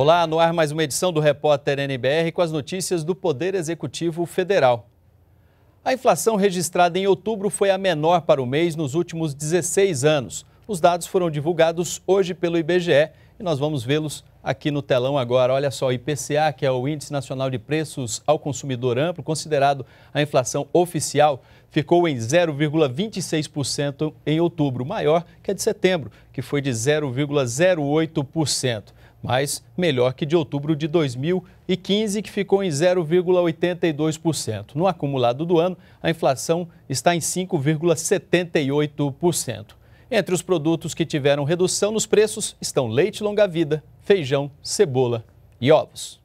Olá, no ar mais uma edição do Repórter NBR com as notícias do Poder Executivo Federal. A inflação registrada em outubro foi a menor para o mês nos últimos 16 anos. Os dados foram divulgados hoje pelo IBGE e nós vamos vê-los aqui no telão agora. Olha só, o IPCA, que é o Índice Nacional de Preços ao Consumidor Amplo, considerado a inflação oficial, ficou em 0,26% em outubro, maior que a de setembro, que foi de 0,08% mas melhor que de outubro de 2015, que ficou em 0,82%. No acumulado do ano, a inflação está em 5,78%. Entre os produtos que tiveram redução nos preços estão leite longa-vida, feijão, cebola e ovos.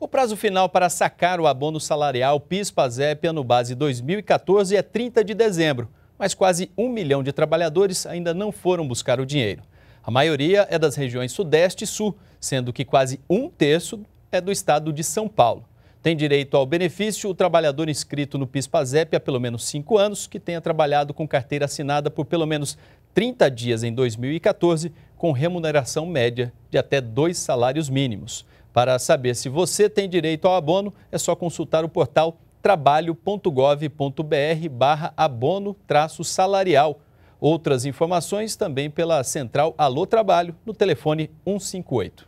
O prazo final para sacar o abono salarial PIS-PASEP ano base 2014 é 30 de dezembro, mas quase um milhão de trabalhadores ainda não foram buscar o dinheiro. A maioria é das regiões Sudeste e Sul, sendo que quase um terço é do estado de São Paulo. Tem direito ao benefício o trabalhador inscrito no PIS-PASEP há pelo menos cinco anos, que tenha trabalhado com carteira assinada por pelo menos 30 dias em 2014, com remuneração média de até dois salários mínimos. Para saber se você tem direito ao abono, é só consultar o portal trabalho.gov.br barra abono salarial Outras informações também pela central Alô Trabalho, no telefone 158.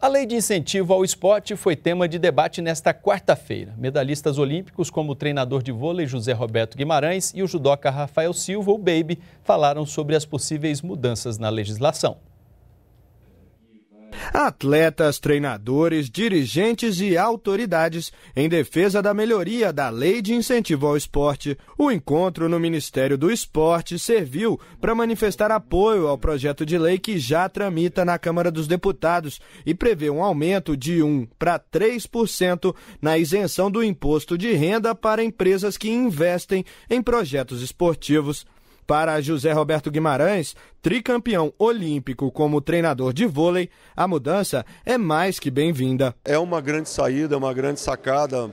A lei de incentivo ao esporte foi tema de debate nesta quarta-feira. Medalhistas olímpicos como o treinador de vôlei José Roberto Guimarães e o judoca Rafael Silva, o Baby, falaram sobre as possíveis mudanças na legislação atletas, treinadores, dirigentes e autoridades em defesa da melhoria da lei de incentivo ao esporte. O encontro no Ministério do Esporte serviu para manifestar apoio ao projeto de lei que já tramita na Câmara dos Deputados e prevê um aumento de 1 para 3% na isenção do imposto de renda para empresas que investem em projetos esportivos. Para José Roberto Guimarães, tricampeão olímpico como treinador de vôlei, a mudança é mais que bem-vinda. É uma grande saída, é uma grande sacada.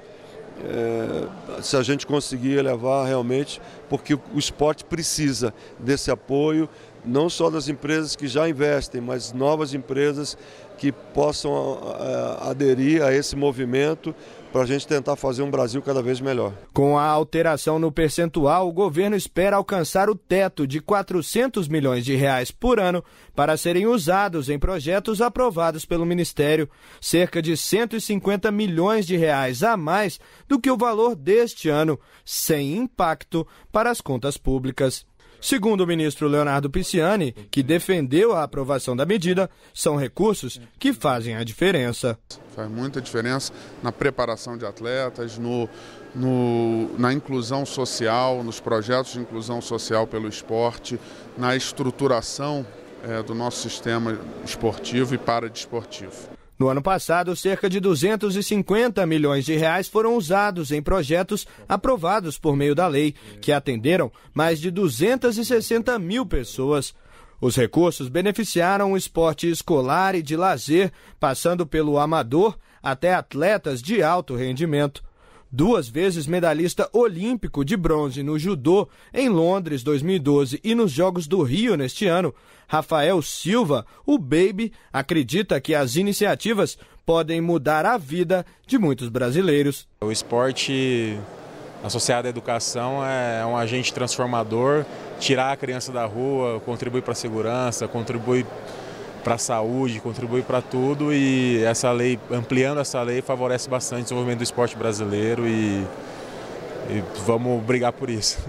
É, se a gente conseguir levar realmente, porque o esporte precisa desse apoio, não só das empresas que já investem, mas novas empresas que possam é, aderir a esse movimento para a gente tentar fazer um Brasil cada vez melhor. Com a alteração no percentual, o governo espera alcançar o teto de 400 milhões de reais por ano para serem usados em projetos aprovados pelo Ministério, cerca de 150 milhões de reais a mais do que o valor deste ano, sem impacto para as contas públicas. Segundo o ministro Leonardo Pisciani, que defendeu a aprovação da medida, são recursos que fazem a diferença. Faz muita diferença na preparação de atletas, no, no, na inclusão social, nos projetos de inclusão social pelo esporte, na estruturação é, do nosso sistema esportivo e paradesportivo. No ano passado, cerca de 250 milhões de reais foram usados em projetos aprovados por meio da lei, que atenderam mais de 260 mil pessoas. Os recursos beneficiaram o esporte escolar e de lazer, passando pelo amador até atletas de alto rendimento duas vezes medalhista olímpico de bronze no judô em Londres 2012 e nos Jogos do Rio neste ano, Rafael Silva, o Baby, acredita que as iniciativas podem mudar a vida de muitos brasileiros. O esporte associado à educação é um agente transformador, tirar a criança da rua, contribui para a segurança, contribui para a saúde, contribui para tudo e essa lei, ampliando essa lei, favorece bastante o desenvolvimento do esporte brasileiro e, e vamos brigar por isso.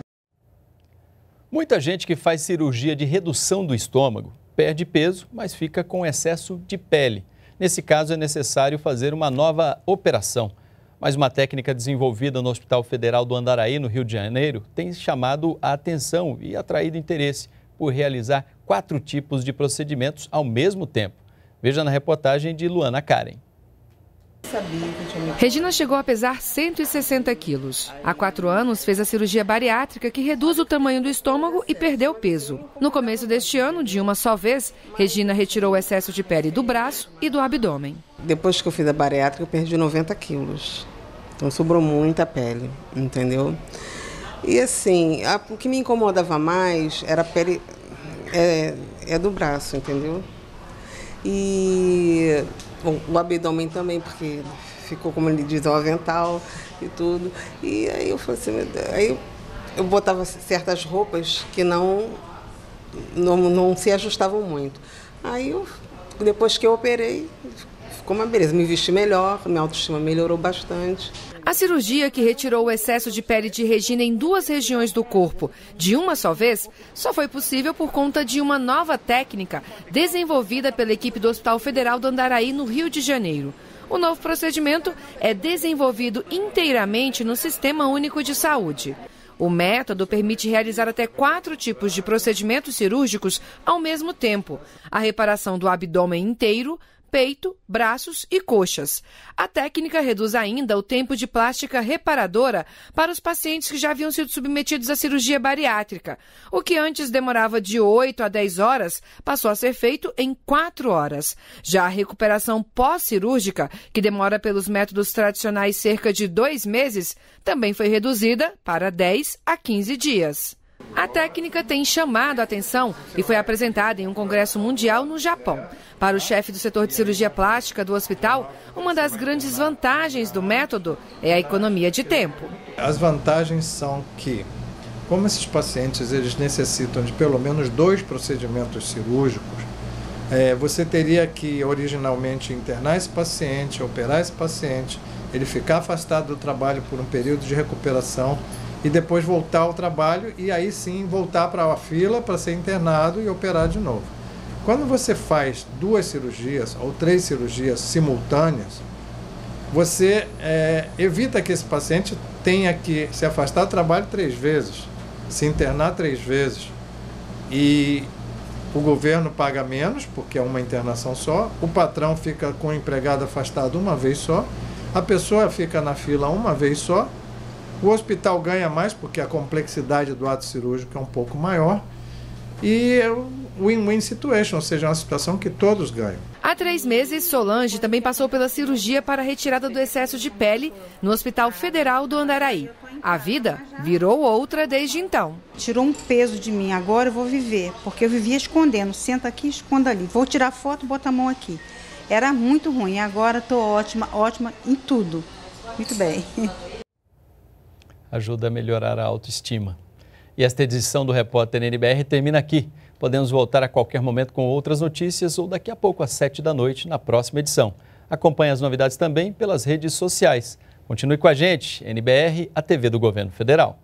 Muita gente que faz cirurgia de redução do estômago perde peso, mas fica com excesso de pele. Nesse caso, é necessário fazer uma nova operação. Mas uma técnica desenvolvida no Hospital Federal do Andaraí, no Rio de Janeiro, tem chamado a atenção e atraído interesse por realizar quatro tipos de procedimentos ao mesmo tempo. Veja na reportagem de Luana Karen. Regina chegou a pesar 160 quilos. Há quatro anos fez a cirurgia bariátrica que reduz o tamanho do estômago e perdeu peso. No começo deste ano, de uma só vez, Regina retirou o excesso de pele do braço e do abdômen. Depois que eu fiz a bariátrica, eu perdi 90 quilos. Então sobrou muita pele, entendeu? E assim, a, o que me incomodava mais era a pele. É, é do braço, entendeu? E bom, o abdômen também, porque ficou, como ele diz, é o avental e tudo. E aí eu falei assim, aí eu, eu botava certas roupas que não, não, não se ajustavam muito. Aí eu, depois que eu operei, como uma beleza. Me vesti melhor, minha autoestima melhorou bastante. A cirurgia que retirou o excesso de pele de Regina em duas regiões do corpo, de uma só vez, só foi possível por conta de uma nova técnica desenvolvida pela equipe do Hospital Federal do Andaraí, no Rio de Janeiro. O novo procedimento é desenvolvido inteiramente no Sistema Único de Saúde. O método permite realizar até quatro tipos de procedimentos cirúrgicos ao mesmo tempo: a reparação do abdômen inteiro, peito, braços e coxas. A técnica reduz ainda o tempo de plástica reparadora para os pacientes que já haviam sido submetidos à cirurgia bariátrica. O que antes demorava de 8 a 10 horas passou a ser feito em 4 horas. Já a recuperação pós-cirúrgica, que demora pelos métodos tradicionais cerca de dois meses, também foi reduzida para 10 a 15 dias. A técnica tem chamado a atenção e foi apresentada em um congresso mundial no Japão. Para o chefe do setor de cirurgia plástica do hospital, uma das grandes vantagens do método é a economia de tempo. As vantagens são que, como esses pacientes eles necessitam de pelo menos dois procedimentos cirúrgicos, é, você teria que originalmente internar esse paciente, operar esse paciente, ele ficar afastado do trabalho por um período de recuperação e depois voltar ao trabalho e aí sim voltar para a fila para ser internado e operar de novo. Quando você faz duas cirurgias ou três cirurgias simultâneas, você é, evita que esse paciente tenha que se afastar do trabalho três vezes, se internar três vezes. E o governo paga menos, porque é uma internação só, o patrão fica com o empregado afastado uma vez só, a pessoa fica na fila uma vez só o hospital ganha mais porque a complexidade do ato cirúrgico é um pouco maior e é win-win situation, ou seja, é uma situação que todos ganham. Há três meses, Solange também passou pela cirurgia para retirada do excesso de pele no Hospital Federal do Andaraí. A vida virou outra desde então. Tirou um peso de mim, agora eu vou viver, porque eu vivia escondendo, senta aqui, esconda ali. Vou tirar foto, bota a mão aqui. Era muito ruim, agora estou ótima, ótima em tudo. Muito bem. ajuda a melhorar a autoestima. E esta edição do Repórter NBR termina aqui. Podemos voltar a qualquer momento com outras notícias ou daqui a pouco às 7 da noite na próxima edição. Acompanhe as novidades também pelas redes sociais. Continue com a gente, NBR, a TV do Governo Federal.